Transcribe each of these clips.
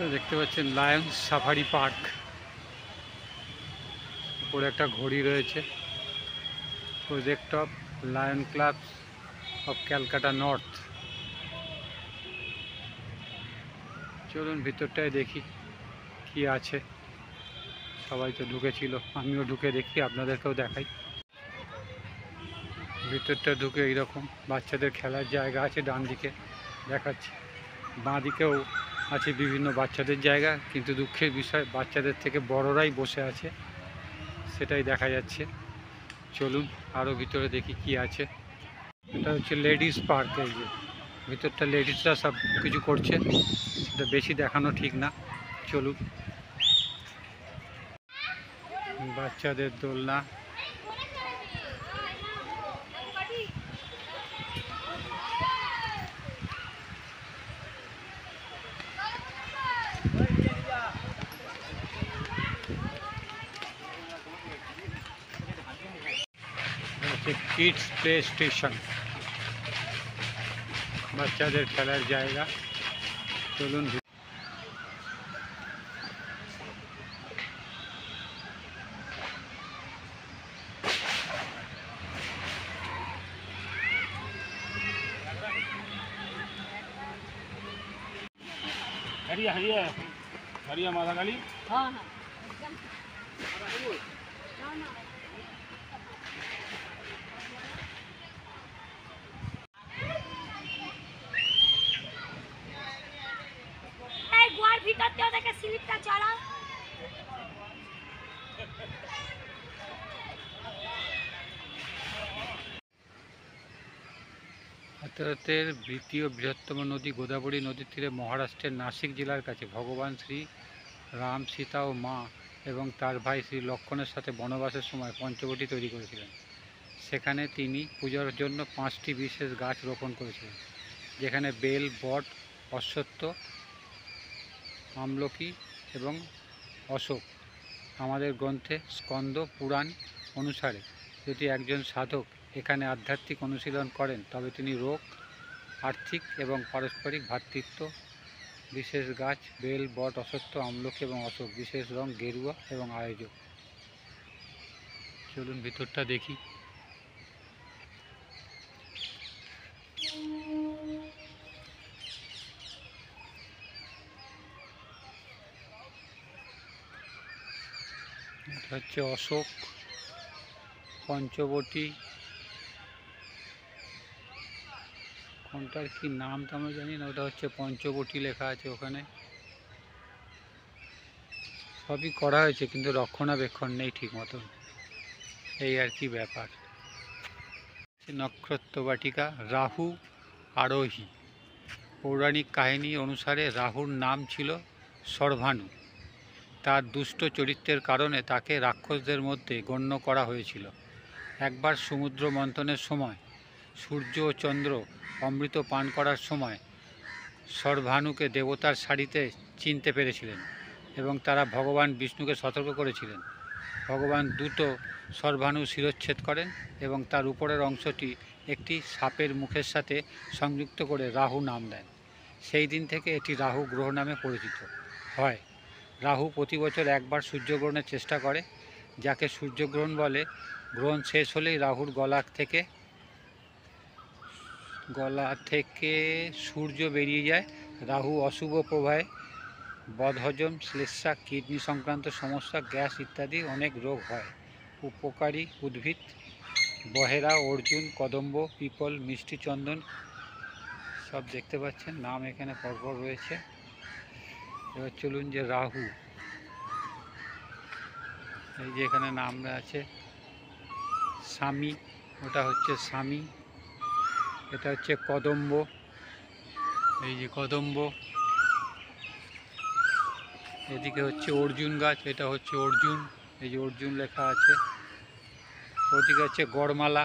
আপনারা দেখতে পাচ্ছেন লায়ন্স সাফারি পার্ক উপরে একটা ঘড়ি রয়েছে project of Lion Club of Calcutta North চলুন ভিতরটায় দেখি কি আছে সবাই তো ঢুকেছিল আমিও ঢুকে দেখি আপনাদেরকেও দেখাই ভিতরটা ঢুকে এইরকম বাচ্চাদের খেলার জায়গা আছে ডান দিকে দেখাচ্ছি বাঁ দিকেও আছে বিভিন্ন বাচ্চাদের জায়গা কিন্তু দুঃখের বিষয় বাচ্চাদের থেকে বড়রাই বসে আছে সেটাই দেখা যাচ্ছে চলুন আরও ভিতরে দেখি কি আছে এটা হচ্ছে লেডিস পার্ক এই যে ভিতরটা লেডিসরা সব কিছু করছে সেটা বেশি দেখানো ঠিক না চলুন বাচ্চাদের দোলনা जैसे किड्स प्ले स्टेशन बच्चा देर खेल जाएगा चलो भी हरिया हरिया हरिया माता काली हाँ हाँ, हाँ, हाँ। ভারতের দ্বিতীয় বৃহত্তম নদী গোদাবরী নদীর তীরে মহারাষ্ট্রের নাসিক জেলার কাছে ভগবান শ্রী রাম সীতা ও মা এবং তার ভাই শ্রী লক্ষণের সাথে বনবাসের সময় পঞ্চবটি তৈরি করেছিলেন সেখানে তিনি পূজার জন্য পাঁচটি বিশেষ গাছ রোপণ করেছিলেন যেখানে বেল বট অশ্বত্থ আমলকি এবং অশোক আমাদের গ্রন্থে স্কন্দ পুরাণ অনুসারে যদি একজন সাধক এখানে আধ্যাত্মিক অনুশীলন করেন তবে তিনি রোগ আর্থিক এবং পারস্পরিক ভ্রাতৃত্ব বিশেষ গাছ বেল বট অসত্য আমলকি এবং অশোক বিশেষ রং গেরুয়া এবং আয়োজক চলুন ভিতরটা দেখি হচ্ছে অশোক পঞ্চবটী ফোনটার কি নাম তো আমরা জানি না ওটা হচ্ছে পঞ্চবটি লেখা আছে ওখানে সবই করা হয়েছে কিন্তু রক্ষণাবেক্ষণ নেই ঠিক মতন এই আর কি ব্যাপার নক্ষত্র বাটিকা রাহু আরোহী পৌরাণিক কাহিনী অনুসারে রাহুর নাম ছিল সর্ভানু তার দুষ্ট চরিত্রের কারণে তাকে রাক্ষসদের মধ্যে গণ্য করা হয়েছিল একবার সমুদ্র মন্থনের সময় সূর্য ও চন্দ্র অমৃত পান করার সময় সর্বানুকে দেবতার শাড়িতে চিনতে পেরেছিলেন এবং তারা ভগবান বিষ্ণুকে সতর্ক করেছিলেন ভগবান দ্রুত সর্বাণু শিরচ্ছেদ করেন এবং তার উপরের অংশটি একটি সাপের মুখের সাথে সংযুক্ত করে রাহু নাম দেন সেই দিন থেকে এটি রাহু গ্রহ নামে পরিচিত হয় রাহু প্রতি বছর একবার সূর্যগ্রহণের চেষ্টা করে যাকে সূর্যগ্রহণ বলে গ্রহণ শেষ হলেই রাহুর গলা থেকে গলা থেকে সূর্য বেরিয়ে যায় রাহু অশুভ প্রভায় বদহজম শ্লেষা কিডনি সংক্রান্ত সমস্যা গ্যাস ইত্যাদি অনেক রোগ হয় উপকারী উদ্ভিদ বহেরা অর্জুন কদম্ব পিপল মিষ্টি চন্দন সব দেখতে পাচ্ছেন নাম এখানে পরপর রয়েছে এবার চলুন যে রাহু এই যে এখানে নাম আছে স্বামী ওটা হচ্ছে স্বামী এটা হচ্ছে কদম্ব এই যে কদম্ব এদিকে হচ্ছে অর্জুন গাছ এটা হচ্ছে অর্জুন এই যে অর্জুন লেখা আছে ওদিকে হচ্ছে গড়মালা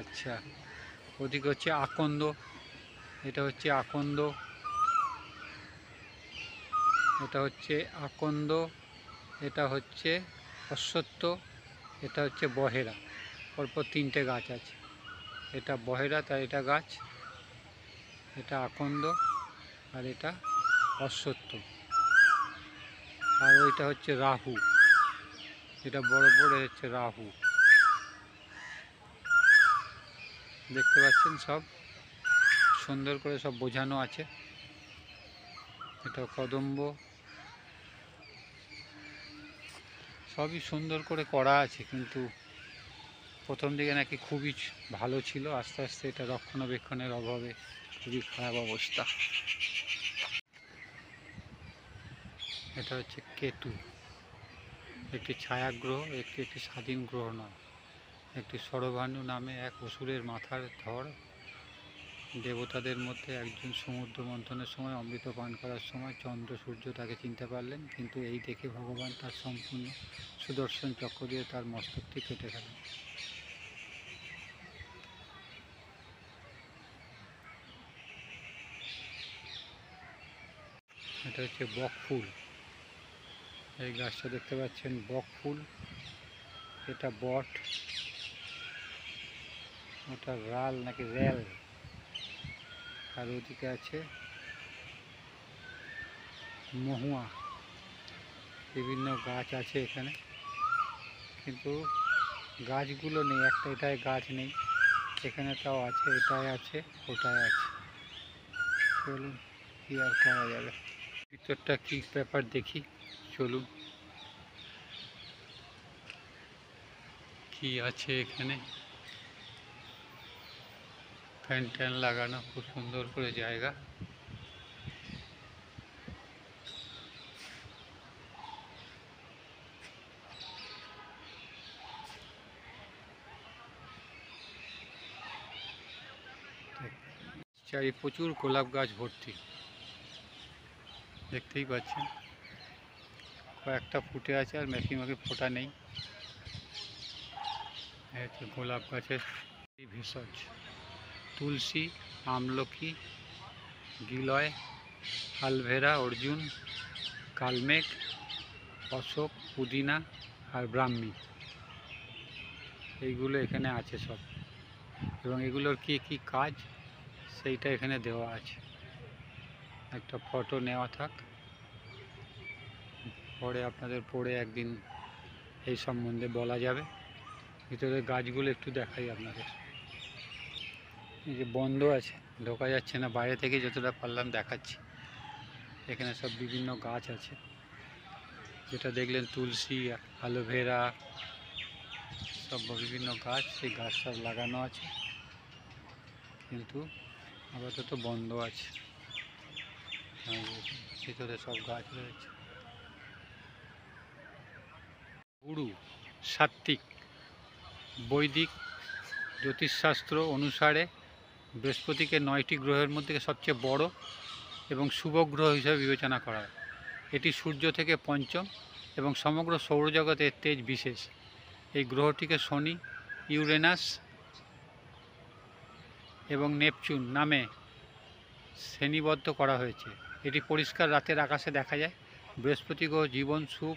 আচ্ছা ওদিকে হচ্ছে আকন্দ এটা হচ্ছে আকন্দ এটা হচ্ছে আকন্দ এটা হচ্ছে অশ্বত্ব এটা হচ্ছে বহেরা পরপর তিনটে গাছ আছে এটা বহেরা তার এটা গাছ এটা আকন্দ আর এটা অশ্বত্থ আর ওইটা হচ্ছে রাহু এটা বড় বড় হচ্ছে রাহু দেখতে পাচ্ছেন সব সুন্দর করে সব বোঝানো আছে এটা কদম্ব সবই সুন্দর করে করা আছে কিন্তু প্রথম দিকে নাকি খুবই ভালো ছিল আস্তে আস্তে এটা রক্ষণাবেক্ষণের অভাবে খুবই খারাপ অবস্থা এটা হচ্ছে কেতু একটি ছায়াগ্রহ একটি একটি স্বাধীন গ্রহ নয় একটি সরভানু নামে এক অসুরের মাথার ধর দেবতাদের মধ্যে একজন সমুদ্র মন্থনের সময় অমৃত পান করার সময় চন্দ্র সূর্য তাকে চিনতে পারলেন কিন্তু এই দেখে ভগবান তার সম্পূর্ণ সুদর্শন চক্র দিয়ে তার মস্তকটি কেটে ফেলেন এটা হচ্ছে বক ফুল এই গাছটা দেখতে পাচ্ছেন বক ফুল এটা বট ওটা রাল নাকি রেল আর ওদিকে আছে মহুয়া বিভিন্ন গাছ আছে এখানে কিন্তু গাছগুলো নেই একটা এটাই গাছ নেই এখানে তাও আছে এটাই আছে ওটাই আছে চলুন কি আর করা যাবে तो एक पेपर देखी चलू की आखने फैन टैन लगाना खूब सुंदर को जगह चार प्रचुर गोलाप गाच भर्ती দেখতেই পাচ্ছেন কয়েকটা ফুটে আছে আর মাখি ফোটা নেই হচ্ছে গোলাপ গাছের ভেষজ তুলসী আমলকি গিলয় আলভেরা অর্জুন কালমেঘ অশোক পুদিনা আর ব্রাহ্মী এইগুলো এখানে আছে সব এবং এগুলোর কি কি কাজ সেইটা এখানে দেওয়া আছে একটা ফটো নেওয়া থাক পরে আপনাদের পরে একদিন এই সম্বন্ধে বলা যাবে ভিতরে গাছগুলো একটু দেখাই আপনাদের এই যে বন্ধ আছে ঢোকা যাচ্ছে না বাইরে থেকে যতটা পারলাম দেখাচ্ছি এখানে সব বিভিন্ন গাছ আছে যেটা দেখলেন তুলসী অ্যালোভেরা সব বিভিন্ন গাছ সেই গাছ সব লাগানো আছে কিন্তু আপাতত বন্ধ আছে হ্যাঁ, ভিতরে সব গাছ রয়েছে গুরু সাত্ত্বিক বৈদিক জ্যোতিষশাস্ত্র অনুসারে বৃহস্পতিকে নয়টি গ্রহের মধ্যে সবচেয়ে বড় এবং শুভ গ্রহ হিসেবে বিবেচনা করা হয় এটি সূর্য থেকে পঞ্চম এবং সমগ্র সৌরজগতের তেজ বিশেষ এই গ্রহটিকে শনি ইউরেনাস এবং নেপচুন নামে শ্রেণীবদ্ধ করা হয়েছে এটি পরিষ্কার রাতের আকাশে দেখা যায় বৃহস্পতি গ্রহ জীবন সুখ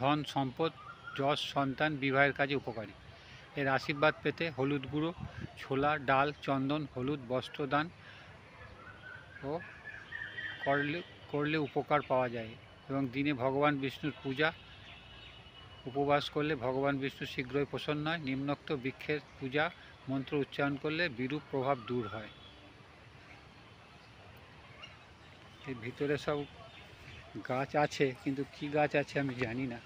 ধন সম্পদ যশ সন্তান বিবাহের কাজে উপকারী এর আশীর্বাদ পেতে হলুদ গুঁড়ো ছোলা ডাল চন্দন হলুদ বস্ত্রদান ও করলে করলে উপকার পাওয়া যায় এবং দিনে ভগবান বিষ্ণুর পূজা উপবাস করলে ভগবান বিষ্ণু শীঘ্রই প্রসন্ন হয় নিম্নোক্ত বৃক্ষের পূজা মন্ত্র উচ্চারণ করলে বিরূপ প্রভাব দূর হয় এর ভিতরে সব গাছ আছে কিন্তু কি গাছ আছে আমি জানি না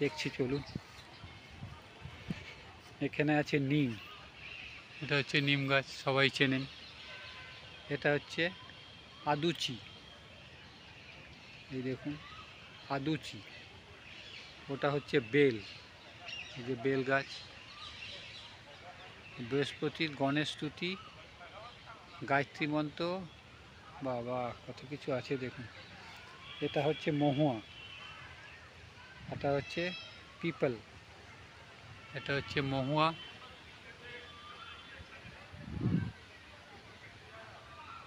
দেখছি চলুন এখানে আছে নিম এটা হচ্ছে নিম গাছ সবাই চেনেন এটা হচ্ছে আদুচি এই দেখুন আদুচি ওটা হচ্ছে বেল এই যে বেল গাছ বৃহস্পতির গণেশ স্তুতি গায়ত্রী মন্ত্র বা বাবা কত কিছু আছে দেখুন এটা হচ্ছে মোহোয়া এটা হচ্ছে पीपल এটা হচ্ছে মোহোয়া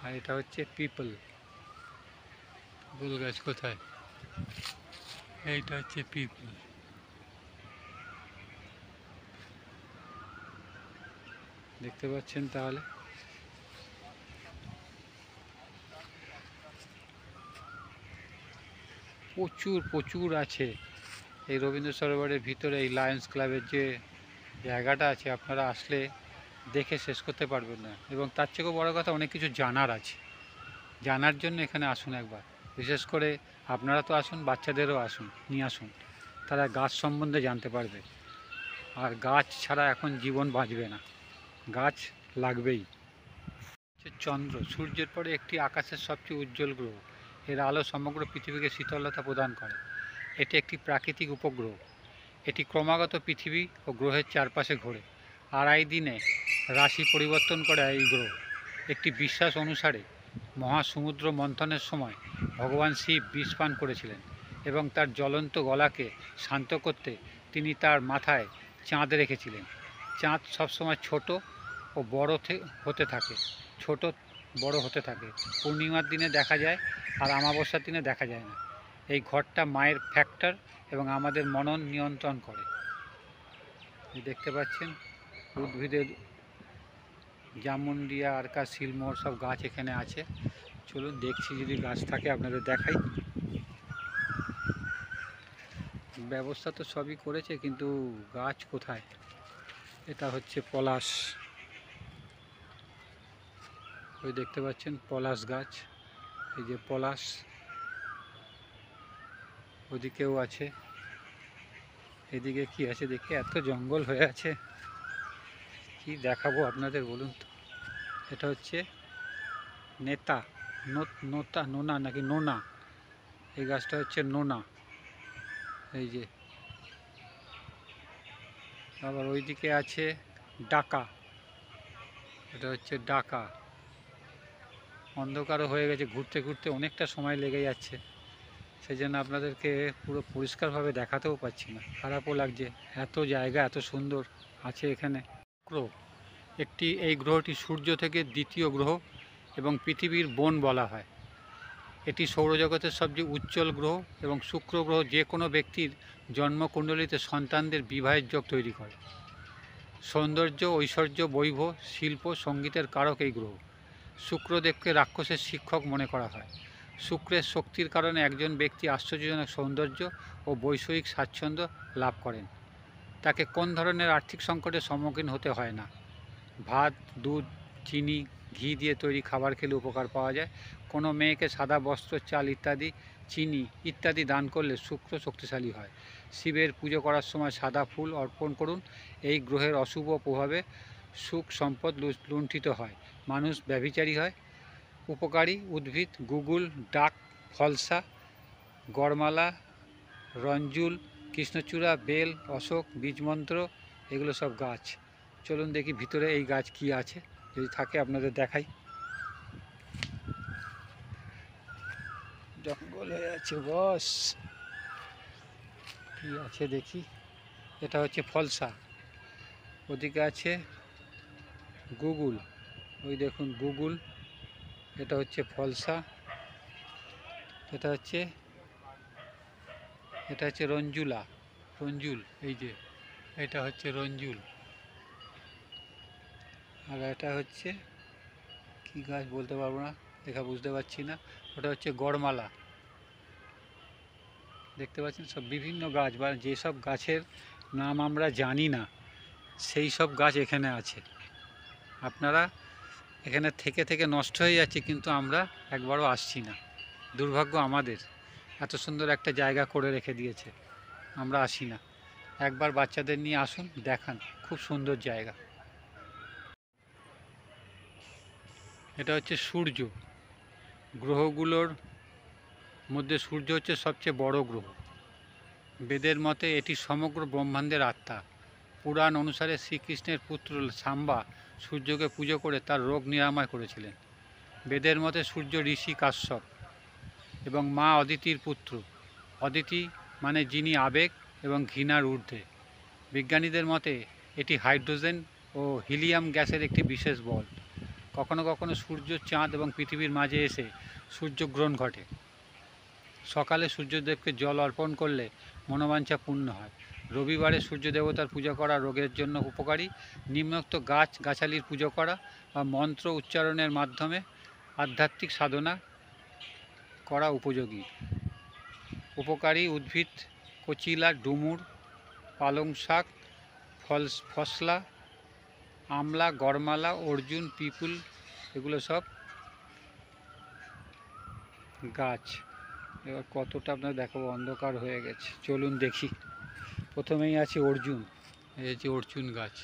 আর এটা হচ্ছে पीपल ভুল গাছ কোথায় এইটা হচ্ছে पीपल দেখতে পাচ্ছেন তাহলে প্রচুর প্রচুর আছে এই রবীন্দ্র সরোবরের ভিতরে এই লায়ন্স ক্লাবের যে জায়গাটা আছে আপনারা আসলে দেখে শেষ করতে পারবেন না এবং তার থেকেও বড় কথা অনেক কিছু জানার আছে জানার জন্য এখানে আসুন একবার বিশেষ করে আপনারা তো আসুন বাচ্চাদেরও আসুন নিয়ে আসুন তারা গাছ সম্বন্ধে জানতে পারবে আর গাছ ছাড়া এখন জীবন বাঁচবে না গাছ লাগবেই চন্দ্র সূর্যের পরে একটি আকাশের সবচেয়ে উজ্জ্বল গ্রহ এর আলো সমগ্র পৃথিবীকে শীতলতা প্রদান করে এটি একটি প্রাকৃতিক উপগ্রহ এটি ক্রমাগত পৃথিবী ও গ্রহের চারপাশে ঘোরে আড়াই দিনে রাশি পরিবর্তন করে এই গ্রহ একটি বিশ্বাস অনুসারে মহাসমুদ্র মন্থনের সময় ভগবান শিব বিষ পান করেছিলেন এবং তার জ্বলন্ত গলাকে শান্ত করতে তিনি তার মাথায় চাঁদ রেখেছিলেন চাঁদ সবসময় ছোট ও বড় হতে থাকে ছোট বড় হতে থাকে পূর্ণিমার দিনে দেখা যায় আর আমাবস্যার দিনে দেখা যায় না এই ঘরটা মায়ের ফ্যাক্টর এবং আমাদের মনন নিয়ন্ত্রণ করে দেখতে পাচ্ছেন উদ্ভিদের জামুন্ডিয়া আরকা শিলমোহর সব গাছ এখানে আছে চলুন দেখছি যদি গাছ থাকে আপনাদের দেখাই ব্যবস্থা তো সবই করেছে কিন্তু গাছ কোথায় এটা হচ্ছে পলাশ ওই দেখতে পাচ্ছেন পলাশ গাছ এই যে পলাশ ওদিকেও আছে এদিকে কি আছে দেখি এত জঙ্গল হয়ে আছে কি দেখাবো আপনাদের বলুন তো এটা হচ্ছে নেতা নোতা নোনা নাকি নোনা এই গাছটা হচ্ছে নোনা এই যে আবার ওইদিকে আছে ডাকা এটা হচ্ছে ডাকা অন্ধকারও হয়ে গেছে ঘুরতে ঘুরতে অনেকটা সময় লেগে যাচ্ছে সেই জন্য আপনাদেরকে পুরো পরিষ্কারভাবে দেখাতেও পাচ্ছি না খারাপও লাগছে এত জায়গা এত সুন্দর আছে এখানে শুক্র একটি এই গ্রহটি সূর্য থেকে দ্বিতীয় গ্রহ এবং পৃথিবীর বন বলা হয় এটি সৌরজগতের সবচেয়ে উজ্জ্বল গ্রহ এবং শুক্র গ্রহ যে কোনো ব্যক্তির জন্মকুণ্ডলিতে সন্তানদের বিবাহের যোগ তৈরি করে সৌন্দর্য ঐশ্বর্য বৈভ শিল্প সঙ্গীতের কারক এই গ্রহ শুক্রদেবকে রাক্ষসের শিক্ষক মনে করা হয় শুক্রের শক্তির কারণে একজন ব্যক্তি আশ্চর্যজনক সৌন্দর্য ও বৈষয়িক স্বাচ্ছন্দ্য লাভ করেন তাকে কোন ধরনের আর্থিক সংকটের সম্মুখীন হতে হয় না ভাত দুধ চিনি ঘি দিয়ে তৈরি খাবার খেলে উপকার পাওয়া যায় কোনো মেয়েকে সাদা বস্ত্র চাল ইত্যাদি চিনি ইত্যাদি দান করলে শুক্র শক্তিশালী হয় শিবের পুজো করার সময় সাদা ফুল অর্পণ করুন এই গ্রহের অশুভ প্রভাবে সুখ সম্পদ লুণ্ঠিত হয় মানুষ ব্যভিচারী হয় উপকারী উদ্ভিদ গুগুল ডাক ফলসা গড়মালা রঞ্জুল কৃষ্ণচূড়া বেল অশোক বীজমন্ত্র এগুলো সব গাছ চলুন দেখি ভিতরে এই গাছ কি আছে যদি থাকে আপনাদের দেখাই জঙ্গল হয়ে আছে বস কি আছে দেখি এটা হচ্ছে ফলসা ওদিকে আছে গুগুল ওই দেখুন গুগল এটা হচ্ছে ফলসা এটা হচ্ছে এটা হচ্ছে রঞ্জুলা রঞ্জুল এই যে এটা হচ্ছে রঞ্জুল আর এটা হচ্ছে কি গাছ বলতে পারবো না দেখা বুঝতে পারছি না ওটা হচ্ছে গড়মালা দেখতে পাচ্ছেন সব বিভিন্ন গাছ বা যেসব গাছের নাম আমরা জানি না সেই সব গাছ এখানে আছে আপনারা এখানে থেকে থেকে নষ্ট হয়ে যাচ্ছে কিন্তু আমরা একবারও আসছি না দুর্ভাগ্য আমাদের এত সুন্দর একটা জায়গা করে রেখে দিয়েছে আমরা আসি না একবার বাচ্চাদের নিয়ে আসুন দেখান খুব সুন্দর জায়গা এটা হচ্ছে সূর্য গ্রহগুলোর মধ্যে সূর্য হচ্ছে সবচেয়ে বড় গ্রহ বেদের মতে এটি সমগ্র ব্রহ্মাণ্ডের আত্মা পুরাণ অনুসারে শ্রীকৃষ্ণের পুত্র সাম্বা সূর্যকে পুজো করে তার রোগ নিরাময় করেছিলেন বেদের মতে সূর্য ঋষি কাশ্যপ এবং মা অদিতির পুত্র অদিতি মানে যিনি আবেগ এবং ঘৃণার ঊর্ধ্বে বিজ্ঞানীদের মতে এটি হাইড্রোজেন ও হিলিয়াম গ্যাসের একটি বিশেষ বল কখনো কখনো সূর্য চাঁদ এবং পৃথিবীর মাঝে এসে সূর্যগ্রহণ ঘটে সকালে সূর্যদেবকে জল অর্পণ করলে মনোবাঞ্ছা পূর্ণ হয় রবিবারে সূর্য দেবতার পুজো করা রোগের জন্য উপকারী নিম্নোক্ত গাছ গাছালির পুজো করা বা মন্ত্র উচ্চারণের মাধ্যমে আধ্যাত্মিক সাধনা করা উপযোগী উপকারী উদ্ভিদ কচিলা ডুমুর পালং শাক ফল ফসলা আমলা গরমালা অর্জুন পিপুল এগুলো সব গাছ এবার কতটা আপনার দেখাবো অন্ধকার হয়ে গেছে চলুন দেখি প্রথমেই আছে অর্জুন এই যে অর্জুন গাছ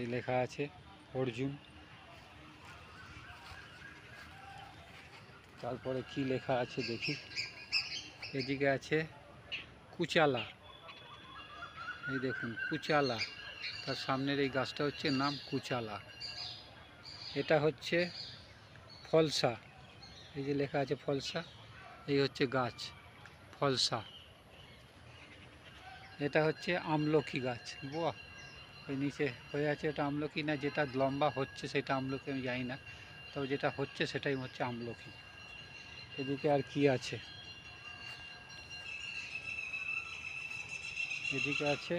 এই লেখা আছে অর্জুন তারপরে কি লেখা আছে দেখি এদিকে আছে কুচালা এই দেখুন কুচালা তার সামনের এই গাছটা হচ্ছে নাম কুচালা এটা হচ্ছে ফলসা এই যে লেখা আছে ফলসা এই হচ্ছে গাছ ফলসা এটা হচ্ছে আমলকি গাছ বাহ ওই নিচে হয়ে আছে এটা আমলকি না যেটা লম্বা হচ্ছে সেটা আমলকি আমি জানি না তবে যেটা হচ্ছে সেটাই হচ্ছে আমলকি এদিকে আর কি আছে এদিকে আছে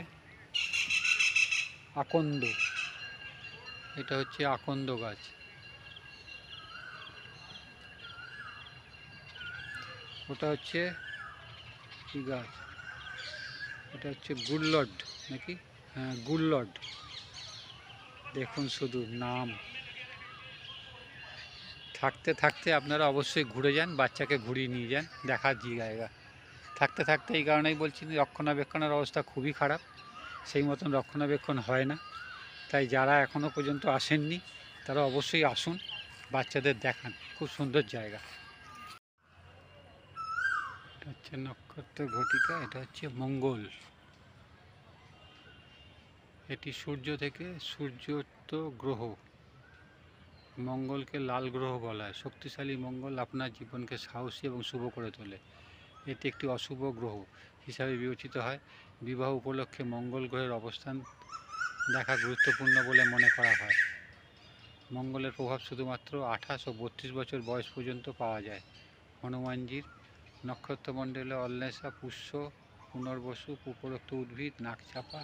আকন্দ এটা হচ্ছে আকন্দ গাছ ওটা হচ্ছে কি গাছ এটা হচ্ছে গুল্লড নাকি হ্যাঁ গুল্লড দেখুন শুধু নাম থাকতে থাকতে আপনারা অবশ্যই ঘুরে যান বাচ্চাকে ঘুরিয়ে নিয়ে যান দেখার জায়গা থাকতে থাকতে এই কারণেই বলছি রক্ষণাবেক্ষণের অবস্থা খুবই খারাপ সেই মতন রক্ষণাবেক্ষণ হয় না তাই যারা এখনও পর্যন্ত আসেননি তারা অবশ্যই আসুন বাচ্চাদের দেখান খুব সুন্দর জায়গা হচ্ছে নক্ষত্র ঘটিকা এটা হচ্ছে মঙ্গল এটি সূর্য থেকে সূর্যত্ব গ্রহ মঙ্গলকে লাল গ্রহ বলা হয় শক্তিশালী মঙ্গল আপনার জীবনকে সাহসী এবং শুভ করে তোলে এটি একটি অশুভ গ্রহ হিসাবে বিবেচিত হয় বিবাহ উপলক্ষে মঙ্গল গ্রহের অবস্থান দেখা গুরুত্বপূর্ণ বলে মনে করা হয় মঙ্গলের প্রভাব শুধুমাত্র আঠাশ ও বত্রিশ বছর বয়স পর্যন্ত পাওয়া যায় হনুমানজির নক্ষত্রমণ্ডলে অল্লেষা পুষ্য পুনর্বসু উপরোক্ত উদ্ভিদ নাকচাপা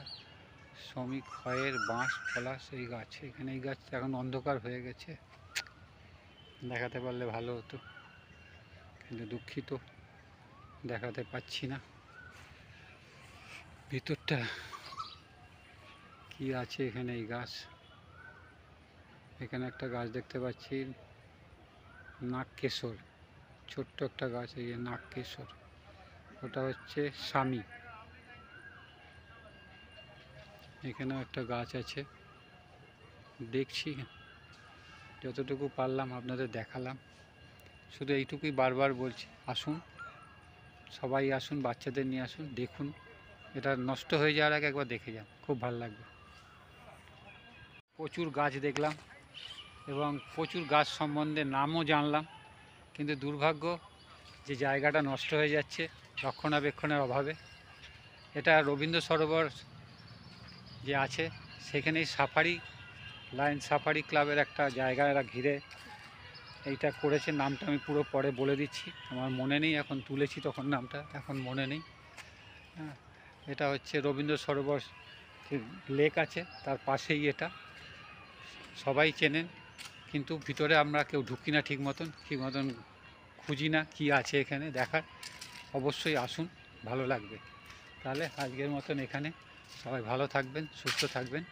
শ্রমিক ক্ষয়ের বাঁশ পলাশ এই গাছ এখানে এই গাছটা এখন অন্ধকার হয়ে গেছে দেখাতে পারলে ভালো হতো কিন্তু দুঃখিত দেখাতে পাচ্ছি না ভিতরটা কি আছে এখানে এই গাছ এখানে একটা গাছ দেখতে পাচ্ছি নাক কেশর ছোট্ট একটা গাছ এই নাগকেশ্বর ওটা হচ্ছে স্বামী এখানেও একটা গাছ আছে দেখছি যতটুকু পারলাম আপনাদের দেখালাম শুধু এইটুকুই বারবার বলছি আসুন সবাই আসুন বাচ্চাদের নিয়ে আসুন দেখুন এটা নষ্ট হয়ে যাওয়ার আগে একবার দেখে যান খুব ভালো লাগবে প্রচুর গাছ দেখলাম এবং প্রচুর গাছ সম্বন্ধে নামও জানলাম কিন্তু দুর্ভাগ্য যে জায়গাটা নষ্ট হয়ে যাচ্ছে রক্ষণাবেক্ষণের অভাবে এটা রবীন্দ্র সরোবর যে আছে সেখানেই সাফারি লাইন সাফারি ক্লাবের একটা জায়গা এরা ঘিরে এইটা করেছে নামটা আমি পুরো পরে বলে দিচ্ছি আমার মনে নেই এখন তুলেছি তখন নামটা এখন মনে নেই হ্যাঁ এটা হচ্ছে রবীন্দ্র সরোবর লেক আছে তার পাশেই এটা সবাই চেনেন কিন্তু ভিতরে আমরা কেউ ঢুকি না ঠিক মতন ঠিক মতন খুঁজি না কী আছে এখানে দেখার অবশ্যই আসুন ভালো লাগবে তাহলে আজকের মতন এখানে সবাই ভালো থাকবেন সুস্থ থাকবেন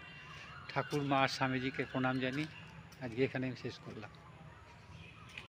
ঠাকুর মা আর স্বামীজিকে প্রণাম জানি আজকে এখানে আমি শেষ করলাম